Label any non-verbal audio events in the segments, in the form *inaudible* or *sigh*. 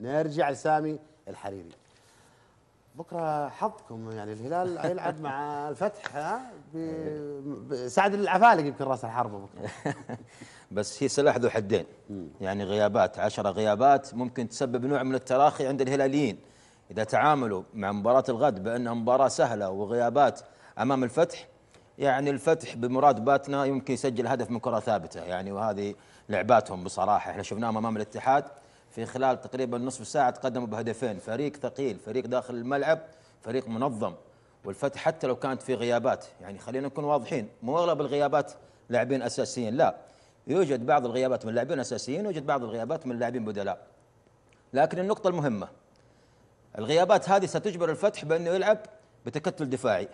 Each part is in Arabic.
نرجع لسامي الحريري بكره حظكم يعني الهلال يلعب مع الفتح ها سعد العفالق يمكن راس الحربه بكره *laughs* بس هي سلاح ذو حدين يعني غيابات عشرة غيابات ممكن تسبب نوع من التراخي عند الهلاليين اذا تعاملوا مع مباراه الغد بانها مباراه سهله وغيابات امام الفتح يعني الفتح بمراد باتنا يمكن يسجل هدف من كره ثابته يعني وهذه لعباتهم بصراحه احنا شفناهم امام الاتحاد في خلال تقريبا نصف ساعة تقدموا بهدفين فريق ثقيل فريق داخل الملعب فريق منظم والفتح حتى لو كانت في غيابات يعني خلينا نكون واضحين مو اغلب الغيابات لاعبين اساسيين لا يوجد بعض الغيابات من لاعبين اساسيين ويوجد بعض الغيابات من لاعبين بدلاء لكن النقطة المهمة الغيابات هذه ستجبر الفتح بانه يلعب بتكتل دفاعي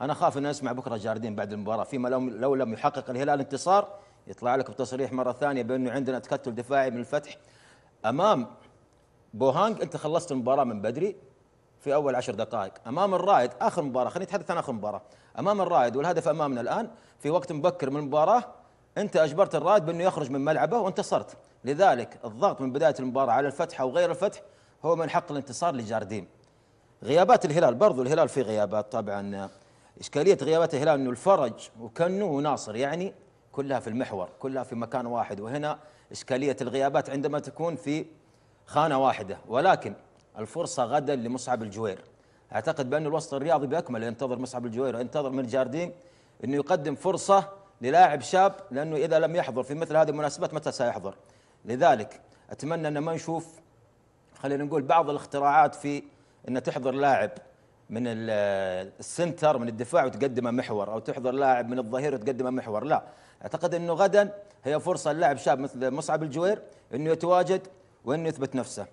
انا اخاف ان اسمع بكره جاردين بعد المباراه فيما لو, لو لم يحقق الهلال انتصار يطلع لك بتصريح مره ثانيه بانه عندنا تكتل دفاعي من الفتح امام بوهانج انت خلصت المباراه من بدري في اول عشر دقائق امام الرائد اخر مباراه خلينا نتحدث عن اخر مباراه امام الرائد والهدف امامنا الان في وقت مبكر من المباراه انت اجبرت الرائد بانه يخرج من ملعبه وانتصرت لذلك الضغط من بدايه المباراه على الفتح او غير الفتح هو من حق الانتصار لجارديم غيابات الهلال برضو الهلال في غيابات طبعا اشكاليه غيابات الهلال انه الفرج وكنو وناصر يعني كلها في المحور كلها في مكان واحد وهنا إشكالية الغيابات عندما تكون في خانة واحدة ولكن الفرصة غدا لمصعب الجوير أعتقد بأن الوسط الرياضي بأكمله ينتظر مصعب الجوير وينتظر من جاردين أنه يقدم فرصة للاعب شاب لأنه إذا لم يحضر في مثل هذه المناسبات متى سيحضر لذلك أتمنى أن ما نشوف خلينا نقول بعض الاختراعات في أن تحضر لاعب من السنتر من الدفاع وتقدمه محور او تحضر لاعب من الظهير وتقدمه محور لا اعتقد انه غدا هي فرصه للاعب شاب مثل مصعب الجوير انه يتواجد وانه يثبت نفسه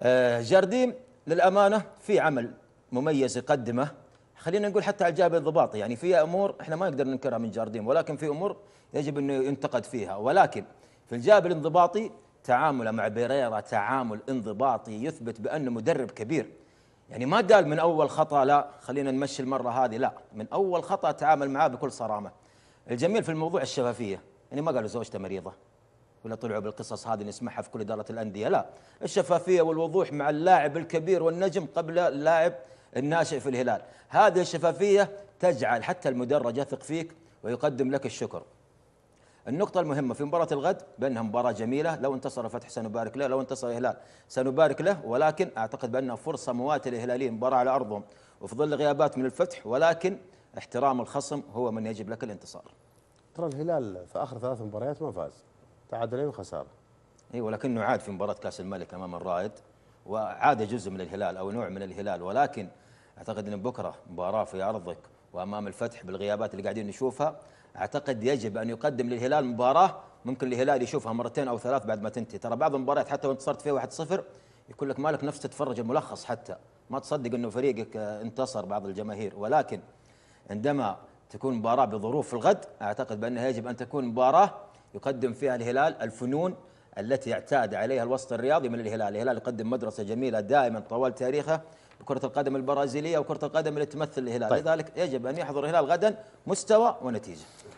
آه، جارديم للامانه في عمل مميز يقدمه خلينا نقول حتى على الجانب الانضباطي يعني في امور احنا ما نقدر ننكرها من جارديم ولكن في امور يجب انه ينتقد فيها ولكن في الجانب الانضباطي تعامله مع بيريرا تعامل انضباطي يثبت بانه مدرب كبير يعني ما قال من اول خطا لا خلينا نمشي المره هذه لا من اول خطا تعامل معاه بكل صرامه الجميل في الموضوع الشفافيه يعني ما قالوا زوجته مريضه ولا طلعوا بالقصص هذه نسمعها في كل اداره الانديه لا الشفافيه والوضوح مع اللاعب الكبير والنجم قبل اللاعب الناشئ في الهلال هذه الشفافيه تجعل حتى المدرج يثق فيك ويقدم لك الشكر النقطة المهمة في مباراة الغد بأنها مباراة جميلة لو انتصر الفتح سنبارك له لو انتصر الهلال سنبارك له ولكن أعتقد بأنها فرصة مواتية للهلاليين مباراة على أرضهم وفي ظل غيابات من الفتح ولكن احترام الخصم هو من يجب لك الانتصار ترى الهلال في آخر ثلاث مباريات ما فاز تعادلين وخسارة اي ولكنه عاد في مباراة كأس الملك أمام الرائد وعاد جزء من الهلال أو نوع من الهلال ولكن أعتقد أن بكرة مباراة في أرضك وامام الفتح بالغيابات اللي قاعدين نشوفها اعتقد يجب ان يقدم للهلال مباراه ممكن الهلال يشوفها مرتين او ثلاث بعد ما تنتهي ترى بعض المباريات حتى وانتصرت فيها 1-0 يقول لك مالك نفس تتفرج الملخص حتى ما تصدق انه فريقك انتصر بعض الجماهير ولكن عندما تكون مباراه بظروف الغد اعتقد بانها يجب ان تكون مباراه يقدم فيها الهلال الفنون التي اعتاد عليها الوسط الرياضي من الهلال، الهلال يقدم مدرسه جميله دائما طوال تاريخه كرة القدم البرازيلية وكرة القدم اللي تمثل الهلال طيب. لذلك يجب أن يحضر الهلال غدا مستوى ونتيجة